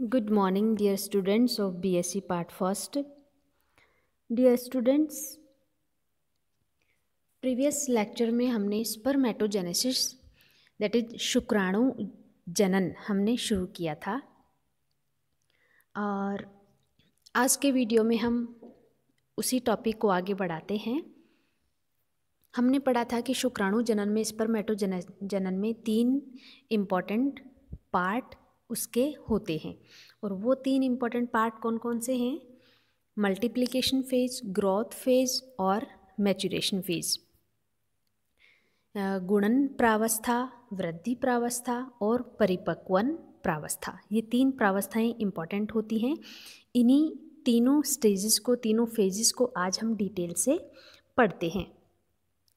dear students of B S C part first dear students previous lecture में हमने spermatogenesis that is शुक्राणु जनन हमने शुरू किया था और आज के वीडियो में हम उसी टॉपिक को आगे बढ़ाते हैं हमने पढ़ा था कि शुक्राणु जनन में स्पर्मेटोजन जनन में तीन इम्पॉर्टेंट पार्ट उसके होते हैं और वो तीन इम्पॉर्टेंट पार्ट कौन कौन से हैं मल्टीप्लिकेशन फेज ग्रोथ फेज और मैचुरेशन फेज गुणन प्रावस्था वृद्धि प्रावस्था और परिपक्वन प्रावस्था ये तीन प्रावस्थाएं इम्पॉर्टेंट होती हैं इन्हीं तीनों स्टेजेस को तीनों फेजेस को आज हम डिटेल से पढ़ते हैं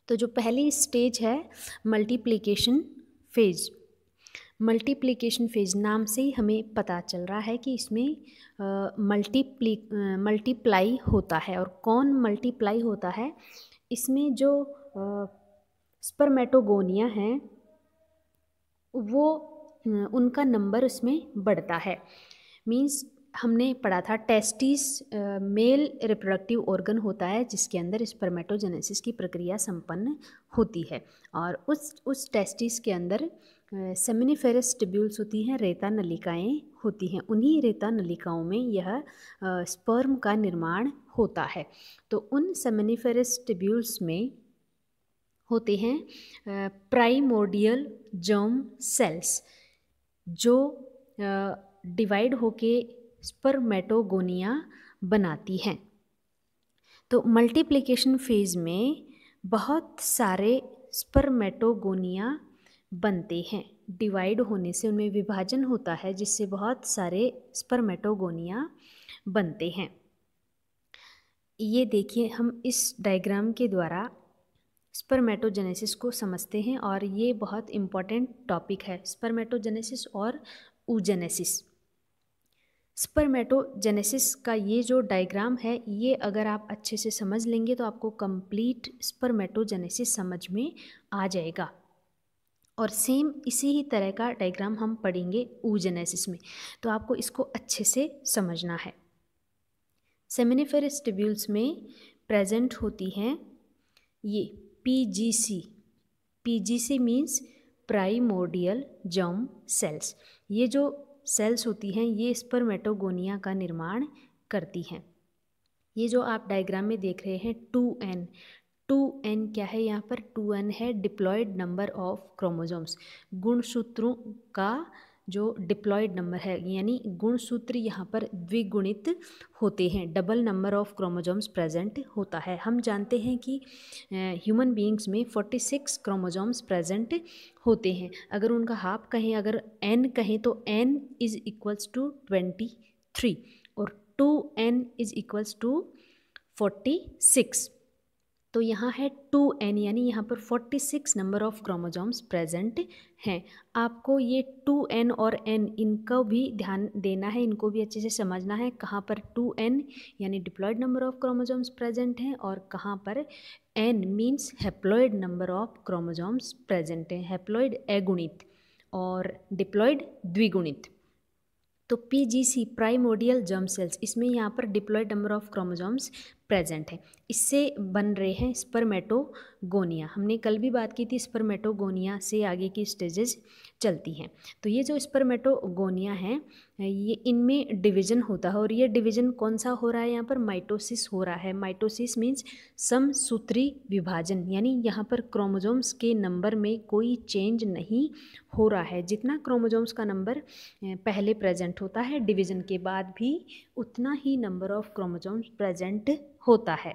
तो जो पहली स्टेज है मल्टीप्लिकेशन फेज़ मल्टीप्लिकेशन फेज नाम से ही हमें पता चल रहा है कि इसमें मल्टीप्ली मल्टीप्लाई होता है और कौन मल्टीप्लाई होता है इसमें जो स्पर्मेटोगोनिया हैं वो उनका नंबर उसमें बढ़ता है मींस हमने पढ़ा था टेस्टिस मेल रिप्रोडक्टिव ऑर्गन होता है जिसके अंदर स्पर्मेटोजेनेसिस की प्रक्रिया संपन्न होती है और उस उस टेस्टिस के अंदर सेमिनिफेरस टिब्यूल्स होती हैं रेता नलिकाएं होती हैं उन्हीं रेता नलिकाओं में यह स्पर्म का निर्माण होता है तो उन सेमिनिफेरस टिब्यूल्स में होते हैं प्राइमोडियल जर्म सेल्स जो डिवाइड होके स्पर्मेटोगोनिया बनाती हैं तो मल्टीप्लिकेशन फेज़ में बहुत सारे स्पर्मेटोगोनिया बनते हैं डिवाइड होने से उनमें विभाजन होता है जिससे बहुत सारे स्पर्मेटोगोनिया बनते हैं ये देखिए हम इस डायग्राम के द्वारा स्पर्मेटोजेनेसिस को समझते हैं और ये बहुत इम्पॉर्टेंट टॉपिक है स्पर्मेटोजेनेसिस और ऊजेनेसिस स्पर्मेटोजेनेसिस का ये जो डायग्राम है ये अगर आप अच्छे से समझ लेंगे तो आपको कंप्लीट स्पर्मेटोजेनेसिस समझ में आ जाएगा और सेम इसी ही तरह का डायग्राम हम पढ़ेंगे ऊजेनेसिस में तो आपको इसको अच्छे से समझना है सेमिनिफेर स्टिब्यूल्स में प्रेजेंट होती हैं ये P P G C G C means primordial germ cells ये जो सेल्स होती हैं ये स्पर्मेटोगोनिया का निर्माण करती हैं ये जो आप डायग्राम में देख रहे हैं टू एन टू एन क्या है यहाँ पर टू एन है डिप्लॉयड नंबर ऑफ क्रोमोजोम्स गुणसूत्रों का जो डिप्लॉयड नंबर है यानी गुणसूत्र यहाँ पर द्विगुणित होते हैं double number of chromosomes present होता है हम जानते हैं कि ह्यूमन बीइंग्स में 46 क्रोमोजोम्स प्रेजेंट होते हैं अगर उनका हाफ कहें अगर एन कहें तो N is equals to twenty three और two N is equals to forty six तो यहाँ है टू एन यानी यहाँ पर forty six number of chromosomes present हैं आपको ये टू एन और एन इनको भी ध्यान देना है इनको भी अच्छे से समझना है कहाँ पर टू एन यानी diploid number of chromosomes present हैं और कहाँ पर N means haploid number of chromosomes present हैं हेप्लॉयड एगुणित और डिप्लॉयड द्विगुणित तो P G C primordial germ cells इसमें यहाँ पर diploid number of chromosomes present है इससे बन रहे हैं स्पर्मेटोगोनिया हमने कल भी बात की थी स्पर्मेटोगोनिया से आगे की स्टेजेस चलती हैं तो ये जो स्पर्मेटोगोनिया है ये इनमें डिवीजन होता है और ये डिवीजन कौन सा हो रहा है यहाँ पर माइटोसिस हो रहा है माइटोसिस मीन्स समसूत्री विभाजन यानी यहाँ पर क्रोमोजोम्स के नंबर में कोई चेंज नहीं हो रहा है जितना क्रोमोजोम्स का नंबर पहले प्रेजेंट होता है डिवीजन के बाद भी उतना ही नंबर ऑफ क्रोमोजोम्स प्रेजेंट होता है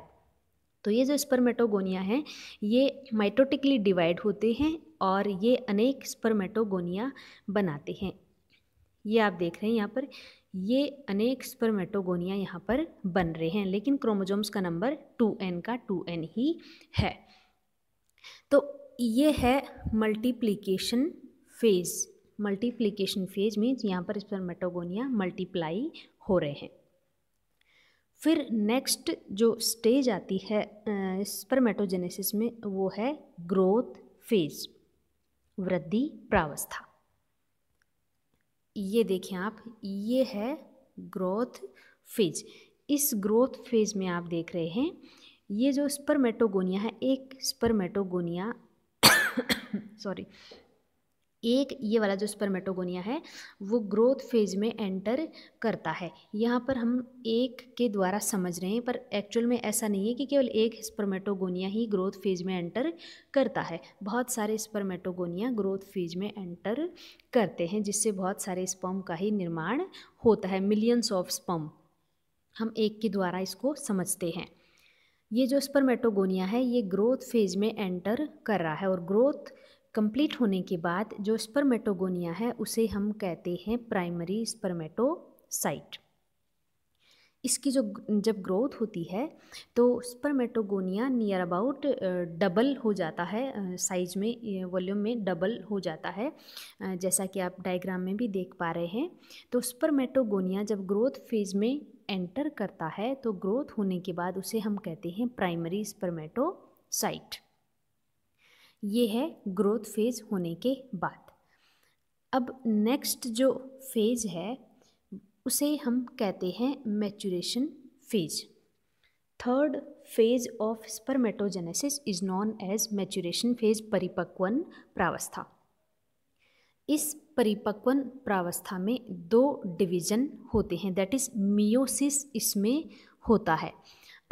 तो ये जो स्पर्मेटोगोनिया हैं ये माइटोटिकली डिवाइड होते हैं और ये अनेक स्पर्मेटोगोनिया बनाते हैं ये आप देख रहे हैं यहाँ पर ये अनेक स्पर्मेटोगोनिया यहाँ पर बन रहे हैं लेकिन क्रोमोजोम्स का नंबर टू एन का टू एन ही है तो ये है multiplication phase multiplication phase means यहाँ पर स्पर्मेटोगोनिया मल्टीप्लाई हो रहे हैं फिर नेक्स्ट जो स्टेज आती है स्पर्मेटोजेनेसिस में वो है ग्रोथ फेज वृद्धि प्रावस्था ये देखें आप ये है ग्रोथ फेज इस ग्रोथ फेज में आप देख रहे हैं ये जो स्पर्मेटोगोनिया है एक स्पर्मेटोगोनिया सॉरी एक ये वाला जो स्पर्मेटोगोनिया है वो ग्रोथ फेज में एंटर करता है यहाँ पर हम एक के द्वारा समझ रहे हैं पर एक्चुअल में ऐसा नहीं है कि केवल एक स्पर्मेटोगोनिया ही ग्रोथ फेज में एंटर करता है बहुत सारे स्पर्मेटोगोनिया ग्रोथ फेज में एंटर करते हैं जिससे बहुत सारे स्पम का ही निर्माण होता है मिलियंस ऑफ स्पम हम एक के द्वारा इसको समझते हैं ये जो स्पर्मेटोगोनिया है ये ग्रोथ फेज में एंटर कर रहा है और ग्रोथ कंप्लीट होने के बाद जो स्पर्मेटोगोनिया है उसे हम कहते हैं प्राइमरी स्पर्मेटोसाइट इसकी जो जब ग्रोथ होती है तो स्पर्मेटोगोनिया नियर अबाउट डबल हो जाता है साइज में वॉल्यूम में डबल हो जाता है जैसा कि आप डायग्राम में भी देख पा रहे हैं तो स्पर्मेटोगोनिया जब ग्रोथ फेज में एंटर करता है तो ग्रोथ होने के बाद उसे हम कहते हैं प्राइमरी स्पर्मेटोसाइट ये है ग्रोथ फेज़ होने के बाद अब नेक्स्ट जो फेज़ है उसे हम कहते हैं maturation phase third phase of spermatogenesis is known as maturation phase परिपक्वन प्रावस्था इस परिपक्वन प्रावस्था में दो डिवीज़न होते हैं दैट इज़ मियोसिस इसमें होता है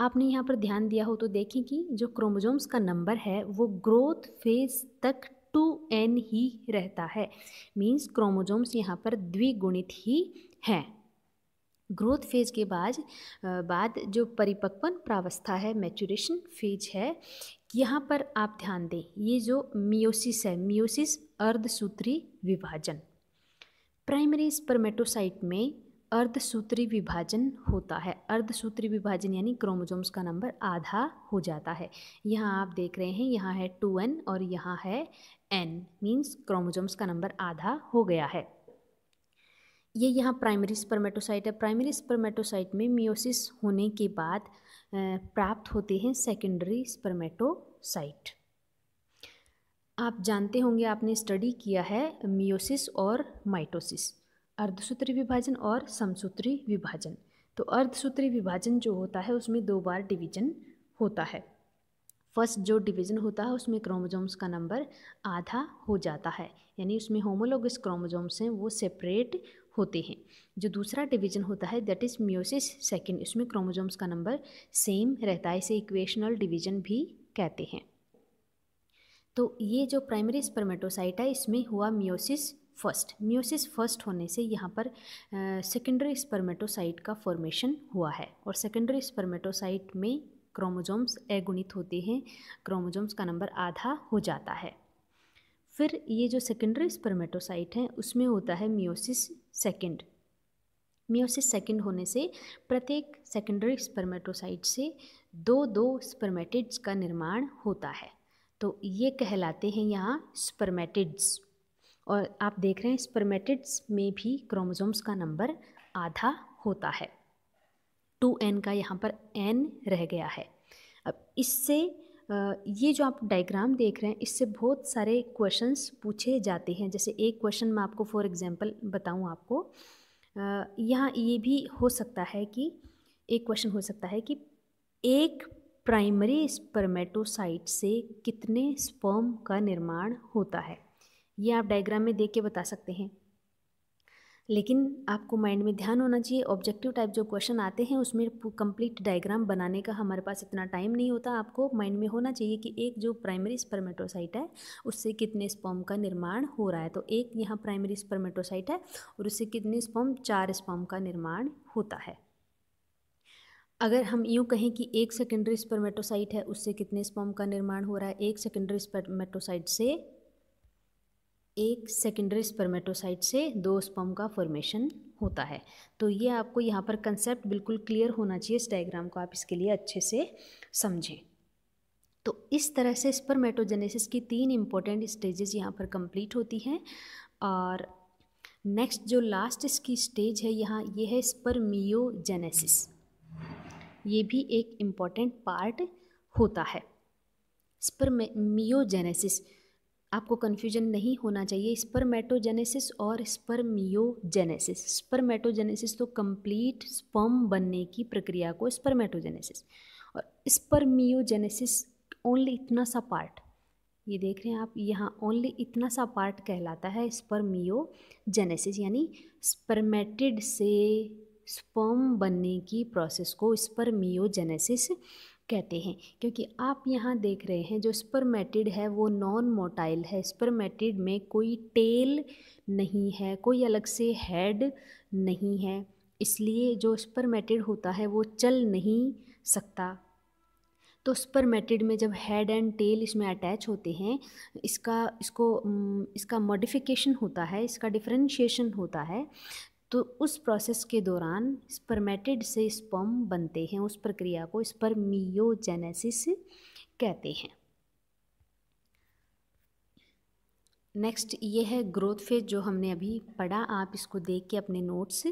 आपने यहाँ पर ध्यान दिया हो तो देखें कि जो क्रोमोजोम्स का नंबर है वो ग्रोथ फेज तक टू एन ही रहता है मीन्स क्रोमोजोम्स यहाँ पर द्विगुणित ही हैं ग्रोथ फेज के बाद बाद जो परिपक्वन प्रावस्था है मैचुरेशन फेज है यहाँ पर आप ध्यान दें ये जो मियोसिस है मियोसिस अर्धसूत्री विभाजन प्राइमरी स्पर्मेटोसाइट में अर्धसूत्री विभाजन होता है अर्धसूत्री विभाजन यानी क्रोमोजोम्स का नंबर आधा हो जाता है यहाँ आप देख रहे हैं यहाँ है टू एन और यहाँ है एन मीन्स क्रोमोजोम्स का नंबर आधा हो गया है ये यहाँ प्राइमरी स्पर्मेटोसाइट है प्राइमरी स्पर्मेटोसाइट में मियोसिस होने के बाद प्राप्त होते हैं सेकेंडरी स्पर्मेटोसाइट आप जानते होंगे आपने स्टडी किया है मियोसिस और माइटोसिस अर्धसूत्री विभाजन और समसूत्री विभाजन तो अर्धसूत्री विभाजन जो होता है उसमें दो बार डिवीजन होता है फर्स्ट जो डिवीजन होता है उसमें क्रोमोजोम्स का नंबर आधा हो जाता है यानी उसमें होमोलोगस क्रोमोजोम्स हैं वो सेपरेट होते हैं जो दूसरा डिवीजन होता है दैट इज़ म्योसिस सेकंड इसमें क्रोमोजोम्स का नंबर सेम रहता है इसे इक्वेशनल डिवीजन भी कहते हैं तो ये जो प्राइमरी स्पर्मेटोसाइट है इसमें हुआ म्योसिस फर्स्ट म्योसिस फर्स्ट होने से यहाँ पर सेकेंडरी स्पर्मेटोसाइट का फॉर्मेशन हुआ है और सेकेंडरी स्पर्मेटोसाइट में क्रोमोजोम्स एगुणित होते हैं क्रोमोजोम्स का नंबर आधा हो जाता है फिर ये जो सेकेंडरी स्पर्मेटोसाइट है उसमें होता है मियोसिस सेकेंड मियोसिस सेकेंड होने से प्रत्येक सेकेंडरी स्पर्मेटोसाइट से दो दो स्पर्मेटिड्स का निर्माण होता है तो ये कहलाते हैं यहाँ स्पर्मेटिड्स और आप देख रहे हैं स्पर्मेटिड्स में भी क्रोमोसोम्स का नंबर आधा होता है टू एन का यहाँ पर एन रह गया है अब इससे ये जो आप डायग्राम देख रहे हैं इससे बहुत सारे क्वेश्चंस पूछे जाते हैं जैसे एक क्वेश्चन मैं आपको फॉर एग्जांपल बताऊं आपको यहाँ ये भी हो सकता है कि एक क्वेश्चन हो सकता है कि एक प्राइमरी स्पर्मेटोसाइट से कितने स्पर्म का निर्माण होता है ये आप डायग्राम में देख के बता सकते हैं लेकिन आपको माइंड में ध्यान होना चाहिए ऑब्जेक्टिव टाइप जो क्वेश्चन आते हैं उसमें कंप्लीट डायग्राम बनाने का हमारे पास इतना टाइम नहीं होता आपको माइंड में होना चाहिए कि एक जो प्राइमरी स्पर्मेटोसाइट है उससे कितने स्पॉम का निर्माण हो रहा है तो एक यहाँ प्राइमरी स्पर्मेटोसाइट है और उससे कितने स्पॉम चार स्पॉम का निर्माण होता है अगर हम यूँ कहें कि एक सेकेंडरी स्पर्मेटोसाइट है उससे कितने स्पॉम का निर्माण हो रहा है एक सेकेंडरी स्पर्मेटोसाइट से एक सेकेंडरी स्पर्मेटोसाइट से दो स्पम का फॉर्मेशन होता है तो ये आपको यहाँ पर कंसेप्ट बिल्कुल क्लियर होना चाहिए इस डायग्राम को आप इसके लिए अच्छे से समझें तो इस तरह से स्पर्मेटोजेनेसिस की तीन इम्पोर्टेंट स्टेजेस यहाँ पर कंप्लीट होती हैं और नेक्स्ट जो लास्ट इसकी स्टेज है यहाँ ये है स्पर्मियोजेनेसिस ये भी एक इम्पॉर्टेंट पार्ट होता है स्पर्मियोजेनेसिस आपको कन्फ्यूजन नहीं होना चाहिए स्पर्मेटोजेनेसिस और स्पर्मियोजेनेसिस स्पर्मेटोजेनेसिस तो कंप्लीट स्पर्म बनने की प्रक्रिया को स्पर्मेटोजेनेसिस और स्पर्मियोजेनेसिस ओनली इतना सा पार्ट ये देख रहे हैं आप यहाँ ओनली इतना सा पार्ट कहलाता है स्पर्मियोजेनेसिस यानी स्पर्मेटिड से स्पर्म बनने की प्रोसेस को स्पर्मियोजेनेसिस कहते हैं क्योंकि आप यहाँ देख रहे हैं जो स्पर्मेटिड है वो नॉन मोटाइल है स्पर्मेटिड में कोई टेल नहीं है कोई अलग से हेड नहीं है इसलिए जो स्पर्मेटिड होता है वो चल नहीं सकता तो स्पर्मेटिड में जब हेड एंड टेल इसमें अटैच होते हैं इसका इसको इसका मॉडिफिकेशन होता है इसका डिफरेंशिएशन होता है तो उस प्रोसेस के दौरान स्पर्मेटिड से स्पर्म बनते हैं उस प्रक्रिया को स्पर्मियोजेनेसिस कहते हैं नेक्स्ट ये है ग्रोथ फेज जो हमने अभी पढ़ा आप इसको देख के अपने नोट्स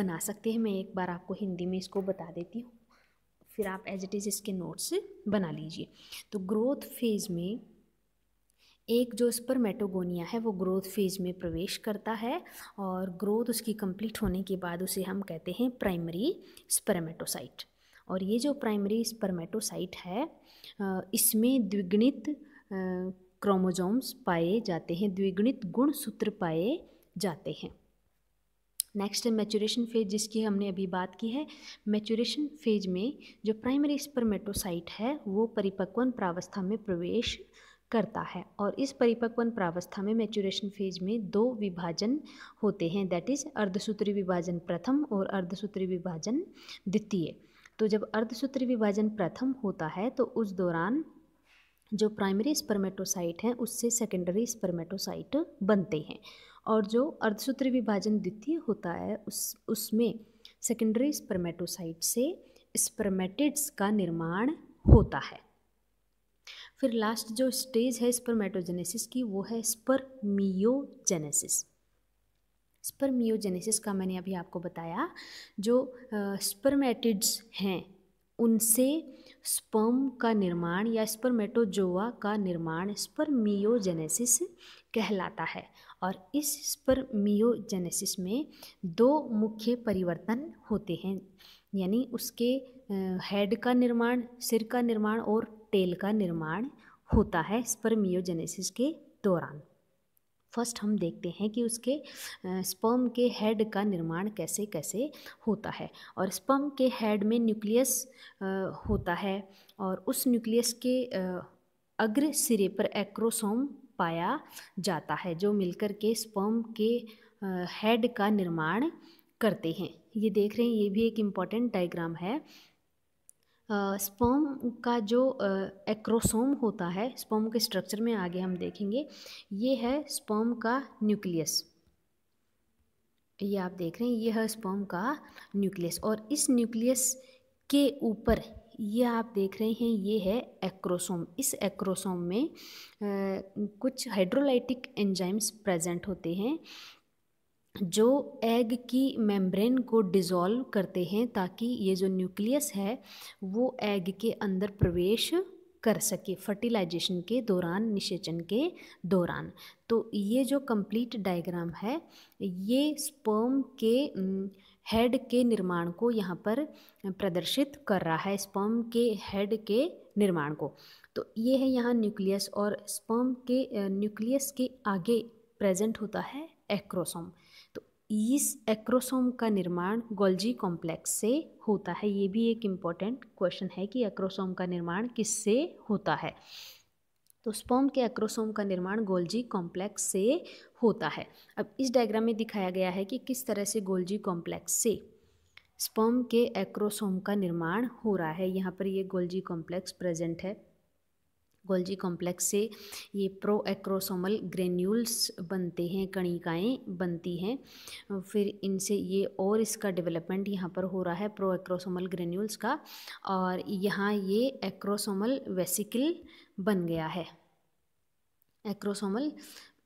बना सकते हैं मैं एक बार आपको हिंदी में इसको बता देती हूँ फिर आप एज इट इज़ इसके नोट्स बना लीजिए तो ग्रोथ फेज़ में एक जो स्पर मेटोगोनिया है वो ग्रोथ फेज में प्रवेश करता है और ग्रोथ उसकी कंप्लीट होने के बाद उसे हम कहते हैं प्राइमरी स्पर्मेटोसाइट और ये जो प्राइमरी स्पर्मेटोसाइट है इसमें द्विगणित क्रोमोजोम्स पाए जाते हैं द्विगणित गुण सूत्र पाए जाते हैं नेक्स्ट है मैचुरेशन फेज जिसकी हमने अभी बात की है मैचुरेशन फेज में जो प्राइमरी स्पर्मेटोसाइट है वो परिपक्वन प्रावस्था में प्रवेश करता है और इस परिपक्वन प्रावस्था में मैचुरेशन फेज में दो विभाजन होते हैं दैट इज़ अर्धसूत्री विभाजन प्रथम और अर्धसूत्री विभाजन द्वितीय तो जब अर्धसूत्री विभाजन प्रथम होता है तो उस दौरान जो प्राइमरी स्पर्मेटोसाइट हैं उससे सेकेंडरी स्पर्मेटोसाइट बनते हैं और जो अर्धसूत्री विभाजन द्वितीय होता है उस उसमें सेकेंडरी स्पर्मेटोसाइट से स्पर्मेटिड्स का निर्माण होता है फिर लास्ट जो स्टेज है स्पर्मेटोजेनेसिस की वो है स्पर्मियोजेनेसिस स्पर्मियोजेनेसिस का मैंने अभी आपको बताया जो स्पर्मेटिड्स हैं उनसे स्पर्म का निर्माण या स्पर्मेटोजोआ का निर्माण स्पर्मियोजेनेसिस कहलाता है और इस स्पर्मियोजेनेसिस में दो मुख्य परिवर्तन होते हैं यानी उसके हेड का निर्माण सिर का निर्माण और टेल का निर्माण होता है स्पर्मियोजेनेसिस के दौरान फर्स्ट हम देखते हैं कि उसके स्पर्म के हेड का निर्माण कैसे कैसे होता है और स्पर्म के हेड में न्यूक्लियस होता है और उस न्यूक्लियस के अग्र सिरे पर एक्रोसोम पाया जाता है जो मिलकर के स्पर्म के हेड का निर्माण करते हैं ये देख रहे हैं ये भी एक इम्पॉर्टेंट डायग्राम है स्पर्म का जो एक्रोसोम होता है स्पर्म के स्ट्रक्चर में आगे हम देखेंगे ये है स्पर्म का न्यूक्लियस ये आप देख रहे हैं ये है स्पर्म का न्यूक्लियस और इस न्यूक्लियस के ऊपर ये आप देख रहे हैं ये है एक्रोसोम इस एक्रोसोम में आ, कुछ हाइड्रोलाइटिक एंजाइम्स प्रेजेंट होते हैं जो एग की मेम्ब्रेन को डिज़ोल्व करते हैं ताकि ये जो न्यूक्लियस है वो एग के अंदर प्रवेश कर सके फर्टिलाइजेशन के दौरान निषेचन के दौरान तो ये जो कंप्लीट डायग्राम है ये स्पर्म के हेड के निर्माण को यहाँ पर प्रदर्शित कर रहा है स्पर्म के हेड के निर्माण को तो ये है यहाँ न्यूक्लियस और स्पर्म के न्यूक्लियस के आगे प्रेजेंट होता है एक्रोसोम इस एक्रोसोम का निर्माण गोल्जी कॉम्प्लेक्स से होता है ये भी एक इम्पॉर्टेंट क्वेश्चन है कि एक्रोसोम का निर्माण किससे होता है तो स्पॉम के एक्रोसोम का निर्माण गोल्जी कॉम्प्लेक्स से होता है अब इस डायग्राम में दिखाया गया है कि किस तरह से गोल्जी कॉम्प्लेक्स से स्पॉम के एक्रोसोम का निर्माण हो रहा है यहाँ पर ये गोल्जी कॉम्प्लेक्स प्रेजेंट है गोल्जी कॉम्प्लेक्स से ये प्रो एक्रोसोमल ग्रेन्यूल्स बनते हैं कणिकाएं बनती हैं फिर इनसे ये और इसका डेवलपमेंट यहाँ पर हो रहा है प्रो एक्रोसोमल ग्रेन्यूल्स का और यहाँ ये एक्रोसोमल वेसिकल बन गया है एक्रोसोमल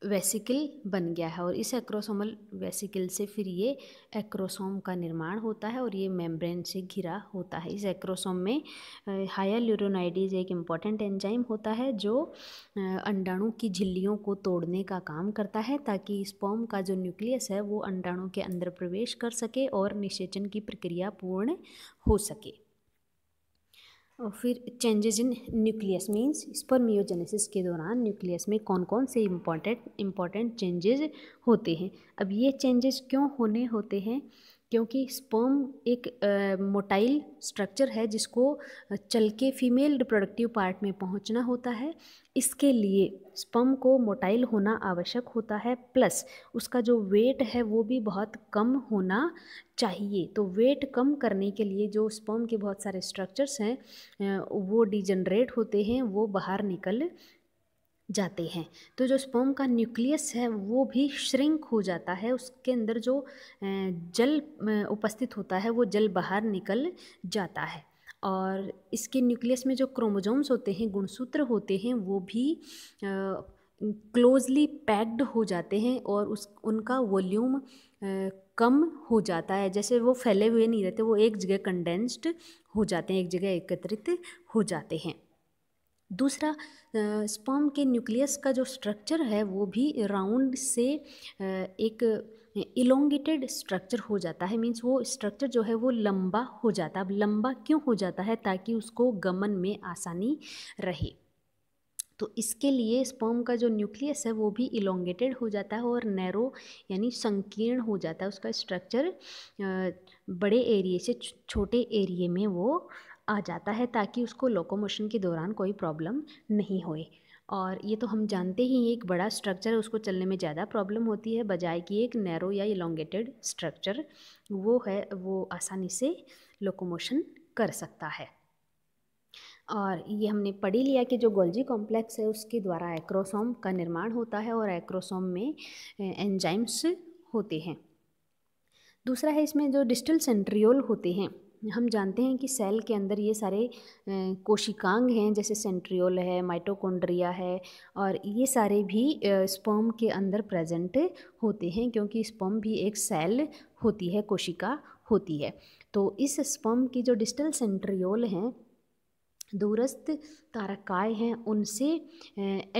वेसिकल बन गया है और इस एक्रोसोमल वेसिकल से फिर ये एक्रोसोम का निर्माण होता है और ये मेम्ब्रेन से घिरा होता है इस एक्रोसोम में हायर ल्यूरोनाइडीज एक इम्पॉर्टेंट एंजाइम होता है जो अंडाणु की झिल्लियों को तोड़ने का काम करता है ताकि पॉम का जो न्यूक्लियस है वो अंडाणु के अंदर प्रवेश कर सके और निषेचन की प्रक्रिया पूर्ण हो सके और फिर चेंजेज इन न्यूक्लियस पर स्पर्मियोजेनेसिस के दौरान न्यूक्लियस में कौन कौन से इम्पॉर्टेंट इम्पॉर्टेंट चेंजेज होते हैं अब ये चेंजेस क्यों होने होते हैं क्योंकि स्पर्म एक मोटाइल स्ट्रक्चर है जिसको चल के फीमेल रिप्रोडक्टिव पार्ट में पहुंचना होता है इसके लिए स्पर्म को मोटाइल होना आवश्यक होता है प्लस उसका जो वेट है वो भी बहुत कम होना चाहिए तो वेट कम करने के लिए जो स्पर्म के बहुत सारे स्ट्रक्चर्स हैं वो डिजनरेट होते हैं वो बाहर निकल जाते हैं तो जो स्पर्म का न्यूक्लियस है वो भी श्रिंक हो जाता है उसके अंदर जो जल उपस्थित होता है वो जल बाहर निकल जाता है और इसके न्यूक्लियस में जो क्रोमोजोम्स होते हैं गुणसूत्र होते हैं वो भी क्लोजली पैक्ड हो जाते हैं और उस उनका वॉल्यूम कम हो जाता है जैसे वो फैले हुए नहीं रहते वो एक जगह कंडेंस्ड हो जाते हैं एक जगह एकत्रित हो जाते हैं दूसरा स्पर्म के न्यूक्लियस का जो स्ट्रक्चर है वो भी राउंड से एक इलोंगेटेड स्ट्रक्चर हो जाता है मींस वो स्ट्रक्चर जो है वो लंबा हो जाता है अब लंबा क्यों हो जाता है ताकि उसको गमन में आसानी रहे तो इसके लिए स्पर्म का जो न्यूक्लियस है वो भी इलोंगेटेड हो जाता है और नैरो यानी संकीर्ण हो जाता है उसका स्ट्रक्चर बड़े एरिए से छोटे एरिए में वो आ जाता है ताकि उसको लोकोमोशन के दौरान कोई प्रॉब्लम नहीं होए और ये तो हम जानते ही एक बड़ा स्ट्रक्चर है उसको चलने में ज़्यादा प्रॉब्लम होती है बजाय कि एक नैरो या इलोंगेटेड स्ट्रक्चर वो है वो आसानी से लोकोमोशन कर सकता है और ये हमने पढ़ी लिया कि जो गोल्जी कॉम्प्लेक्स है उसके द्वारा एक्रोसोम का निर्माण होता है और एक्रोसोम में एंजाइम्स होते हैं दूसरा है इसमें जो डिस्टल सेंट्रियोल होते हैं हम जानते हैं कि सेल के अंदर ये सारे कोशिकांग हैं जैसे सेंट्रियोल है माइटोकॉन्ड्रिया है और ये सारे भी स्पर्म के अंदर प्रेजेंट होते हैं क्योंकि स्पर्म भी एक सेल होती है कोशिका होती है तो इस स्पर्म की जो डिस्टल सेंट्रियोल हैं दूरस्थ तारकाएँ हैं उनसे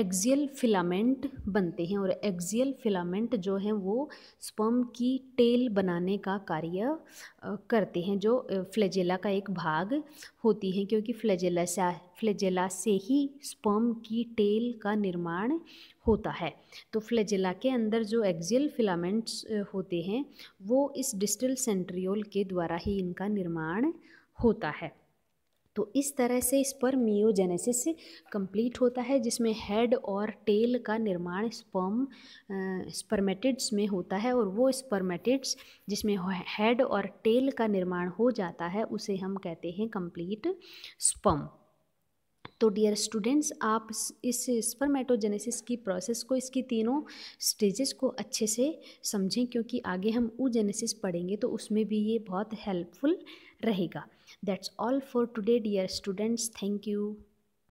एक्जियल फिलामेंट बनते हैं और एक्जियल फिलामेंट जो हैं वो स्पर्म की टेल बनाने का कार्य करते हैं जो फ्लेजेला का एक भाग होती हैं क्योंकि फ्लेजेला से फ्लेजेला से ही स्पर्म की टेल का निर्माण होता है तो फ्लेजेला के अंदर जो एक्जियल फिलामेंट्स होते हैं वो इस डिस्टल सेंट्रियोल के द्वारा ही इनका निर्माण होता है तो इस तरह से स्पर्मियोजेनेसिस कंप्लीट होता है जिसमें हेड और टेल का निर्माण स्पर्म स्पर्मेटिड्स में होता है और वो स्पर्मेटिड्स जिसमें हेड और टेल का निर्माण हो जाता है उसे हम कहते हैं कंप्लीट स्पर्म तो डियर स्टूडेंट्स आप इस स्पर्मेटोजेनेसिस की प्रोसेस को इसकी तीनों स्टेजेस को अच्छे से समझें क्योंकि आगे हम जेनेसिस पढ़ेंगे तो उसमें भी ये बहुत हेल्पफुल रहेगा that's all for today dear students thank you